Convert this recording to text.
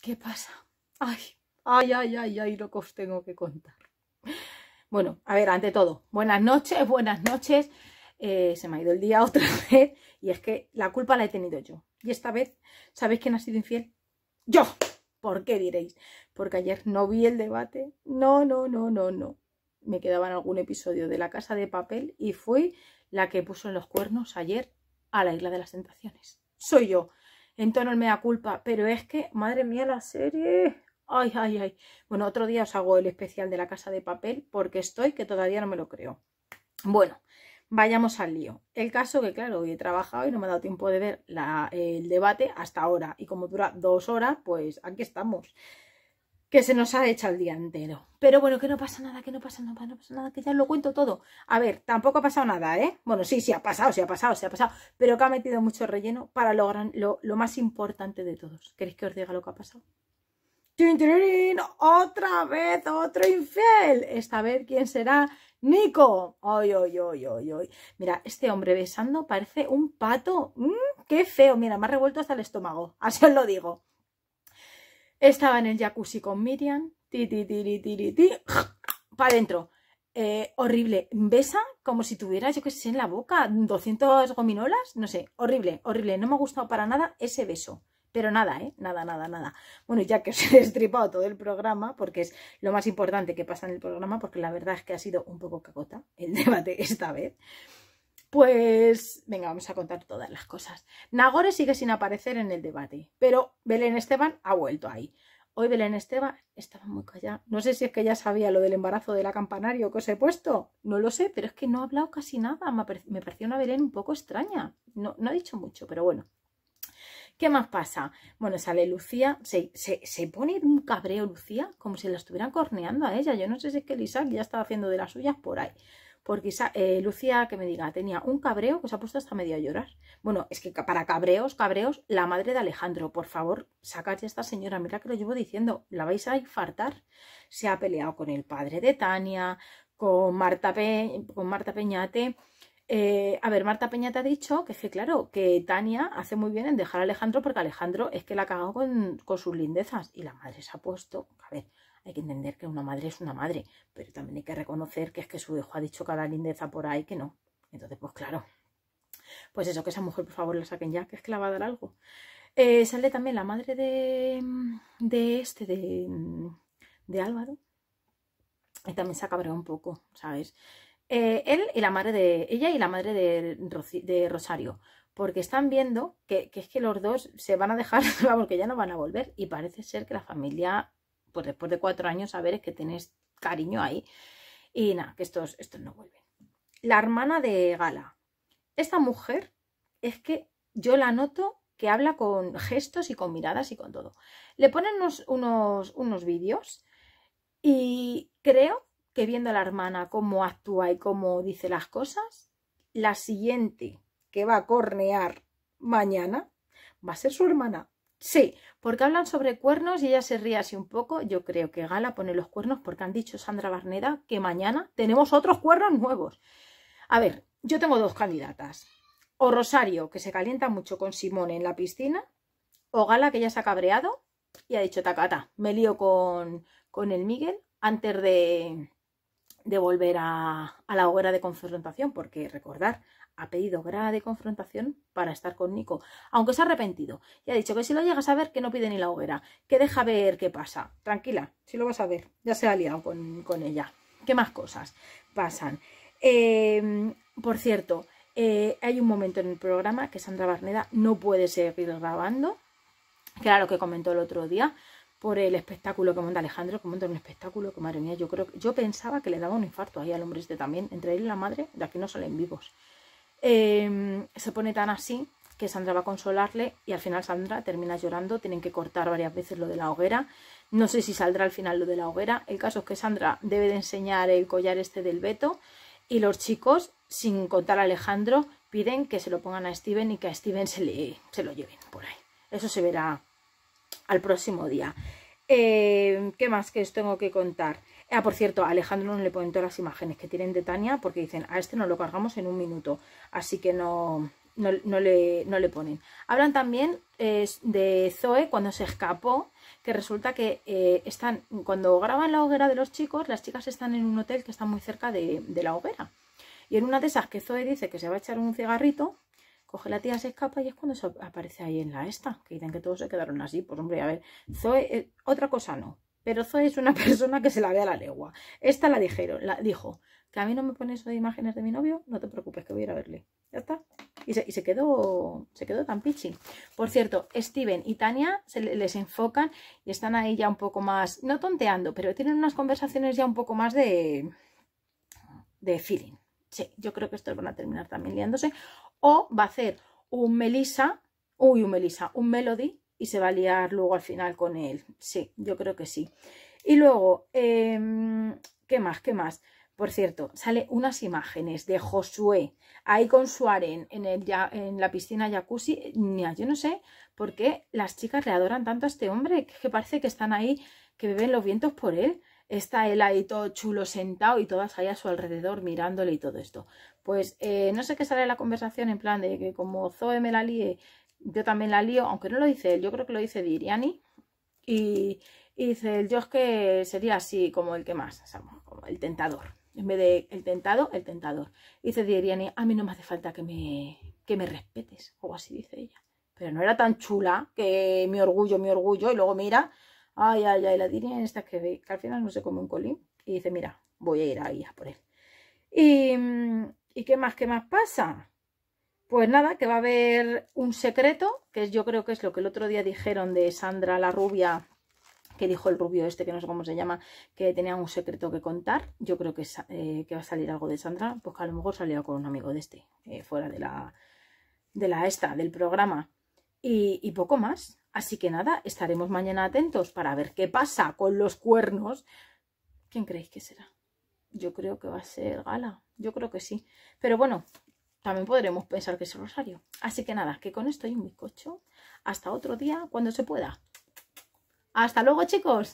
¿Qué pasa? Ay, ay, ay, ay, ay, lo que os tengo que contar. Bueno, a ver, ante todo, buenas noches, buenas noches. Eh, se me ha ido el día otra vez y es que la culpa la he tenido yo. Y esta vez, ¿sabéis quién ha sido infiel? ¡Yo! ¿Por qué diréis? Porque ayer no vi el debate. No, no, no, no, no. Me quedaba en algún episodio de La Casa de Papel y fui la que puso en los cuernos ayer a la Isla de las Tentaciones. Soy yo en tono el mea culpa, pero es que, madre mía, la serie. Ay, ay, ay. Bueno, otro día os hago el especial de la casa de papel porque estoy que todavía no me lo creo. Bueno, vayamos al lío. El caso que, claro, hoy he trabajado y no me ha dado tiempo de ver el debate hasta ahora. Y como dura dos horas, pues aquí estamos que se nos ha echado el día entero. Pero bueno, que no pasa nada, que no pasa nada, no pasa nada, que ya lo cuento todo. A ver, tampoco ha pasado nada, ¿eh? Bueno, sí, sí, ha pasado, sí, ha pasado, sí, ha pasado, pero que ha metido mucho relleno para lo, lo, más importante de todos. ¿Queréis que os diga lo que ha pasado? ¡Tin, tin! ¡Otra vez, otro infiel! Esta vez, ¿quién será? ¡Nico! ¡Ay, ay, ay, ay, ay! Mira, este hombre besando parece un pato. Mm, ¡Qué feo! Mira, me ha revuelto hasta el estómago. Así os lo digo. Estaba en el jacuzzi con Miriam. Ti, ti, ti, Para adentro. Eh, horrible. Besa como si tuvieras, yo qué sé, en la boca 200 gominolas. No sé. Horrible, horrible. No me ha gustado para nada ese beso. Pero nada, ¿eh? Nada, nada, nada. Bueno, ya que os he destripado todo el programa, porque es lo más importante que pasa en el programa, porque la verdad es que ha sido un poco cacota el debate esta vez. Pues venga, vamos a contar todas las cosas. Nagore sigue sin aparecer en el debate, pero Belén Esteban ha vuelto ahí. Hoy Belén Esteban estaba muy callada. No sé si es que ya sabía lo del embarazo de la campanario que os he puesto. No lo sé, pero es que no ha hablado casi nada. Me pareció una Belén un poco extraña. No, ha dicho mucho, pero bueno. ¿Qué más pasa? Bueno, sale Lucía, se, se, pone un cabreo Lucía, como si la estuvieran corneando a ella. Yo no sé si es que el ya estaba haciendo de las suyas por ahí porque eh, Lucía, que me diga, tenía un cabreo que se ha puesto hasta medio a llorar. Bueno, es que para cabreos, cabreos, la madre de Alejandro, por favor, saca a esta señora, mira que lo llevo diciendo, la vais a infartar. Se ha peleado con el padre de Tania, con Marta, con Marta Peñate, eh, a ver, Marta Peña te ha dicho que es que, claro, que Tania hace muy bien en dejar a Alejandro porque Alejandro es que la ha cagado con, sus lindezas y la madre se ha puesto. A ver, hay que entender que una madre es una madre, pero también hay que reconocer que es que su hijo ha dicho cada lindeza por ahí que no. Entonces, pues claro, pues eso, que esa mujer por favor la saquen ya, que es que la va a dar algo. Eh, sale también la madre de, este, de, de Álvaro, y también se ha un poco, ¿sabes? Eh, él y la madre de ella y la madre de, Rosario, porque están viendo que, es que los dos se van a dejar, porque ya no van a volver y parece ser que la familia, pues después de cuatro años, a ver, es que tenés cariño ahí y nada, que estos, estos no vuelven. La hermana de Gala. Esta mujer es que yo la noto que habla con gestos y con miradas y con todo. Le ponen unos, unos, unos vídeos y creo viendo a la hermana cómo actúa y cómo dice las cosas, la siguiente que va a cornear mañana va a ser su hermana. Sí, porque hablan sobre cuernos y ella se ríe así un poco. Yo creo que Gala pone los cuernos porque han dicho Sandra Barneda que mañana tenemos otros cuernos nuevos. A ver, yo tengo dos candidatas. O Rosario, que se calienta mucho con Simone en la piscina, o Gala, que ya se ha cabreado y ha dicho, tacata, me lío con, con el Miguel antes de, de volver a, la hoguera de confrontación, porque recordar, ha pedido hoguera de confrontación para estar con Nico, aunque se ha arrepentido y ha dicho que si lo llegas a ver, que no pide ni la hoguera, que deja ver qué pasa. Tranquila, si lo vas a ver, ya se ha liado con, ella. ¿Qué más cosas pasan? Em, por cierto, eh, hay un momento en el programa que Sandra Barneda no puede seguir grabando, que era lo que comentó el otro día, por el espectáculo que monta Alejandro, que monta un espectáculo que, madre mía, yo creo yo pensaba que le daba un infarto ahí al hombre este también, entre él y la madre, de aquí no salen vivos. Em, se pone tan así que Sandra va a consolarle y al final Sandra termina llorando, tienen que cortar varias veces lo de la hoguera, no sé si saldrá al final lo de la hoguera, el caso es que Sandra debe de enseñar el collar este del Beto y los chicos, sin contar a Alejandro, piden que se lo pongan a Steven y que a Steven se, le, se lo lleven por ahí. Eso se verá al próximo día. Eh, ¿Qué más que os tengo que contar? Ah, por cierto, a Alejandro no le ponen todas las imágenes que tienen de Tania porque dicen, a este no lo cargamos en un minuto, así que no, no, le, no le, ponen. Hablan también de Zoe cuando se escapó, que resulta que eh, están, cuando graban la hoguera de los chicos, las chicas están en un hotel que está muy cerca de la hoguera. Y en una de esas que Zoe dice que se va a echar un cigarrito, Coge la tía, se escapa y es cuando aparece ahí en la esta. Que dicen que todos se quedaron así. Pues hombre, a ver, Zoe, eh, otra cosa no. Pero Zoe es una persona que se la ve a la legua. Esta la dijeron, la dijo, que a mí no me pone eso de imágenes de mi novio, no te preocupes que voy a ir a verle. Ya está. Y se, quedó se quedó tan pichi. Por cierto, Steven y Tania se les enfocan y están ahí ya un poco más, no tonteando, pero tienen unas conversaciones ya un poco más de, de feeling. Sí, yo creo que estos van a terminar también liándose o va a hacer un Melissa, uy, un Melisa, un Melody y se va a liar luego al final con él. Sí, yo creo que sí. Y luego, em, ¿qué más? ¿Qué más? Por cierto, sale unas imágenes de Josué ahí con su en, en la piscina jacuzzi. Eh, yo no sé por qué las chicas le adoran tanto a este hombre, que parece que están ahí, que beben los vientos por él está él ahí todo chulo sentado y todas ahí a su alrededor mirándole y todo esto. Pues eh, no sé qué sale la conversación en plan de que como Zoe me la líe, yo también la lío, aunque no lo dice él, yo creo que lo dice Diriani. Y, y dice el yo que sería así como el que más, como el tentador. En vez de el tentado, el tentador. Y dice Diriani, a mí no me hace falta que me, que me respetes, o así dice ella. Pero no era tan chula que mi orgullo, mi orgullo, y luego mira, ay, ay, ay, la en estas que que al final no se come un colín. Y dice, mira, voy a ir ahí a por él. Mm, y, qué más, qué más pasa? Pues nada, que va a haber un secreto, que yo creo que es lo que el otro día dijeron de Sandra la rubia, que dijo el rubio este, que no sé cómo se llama, que tenía un secreto que contar. Yo creo que, eh, que va a salir algo de Sandra, pues a lo mejor salió con un amigo de este, eh, fuera de la, de la esta, del programa. Y, y poco más, Así que nada, estaremos mañana atentos para ver qué pasa con los cuernos. ¿Quién creéis que será? Yo creo que va a ser Gala. Yo creo que sí. Pero bueno, también podremos pensar que es Rosario. Así que nada, que con esto y un cocho. Hasta otro día, cuando se pueda. Hasta luego, chicos.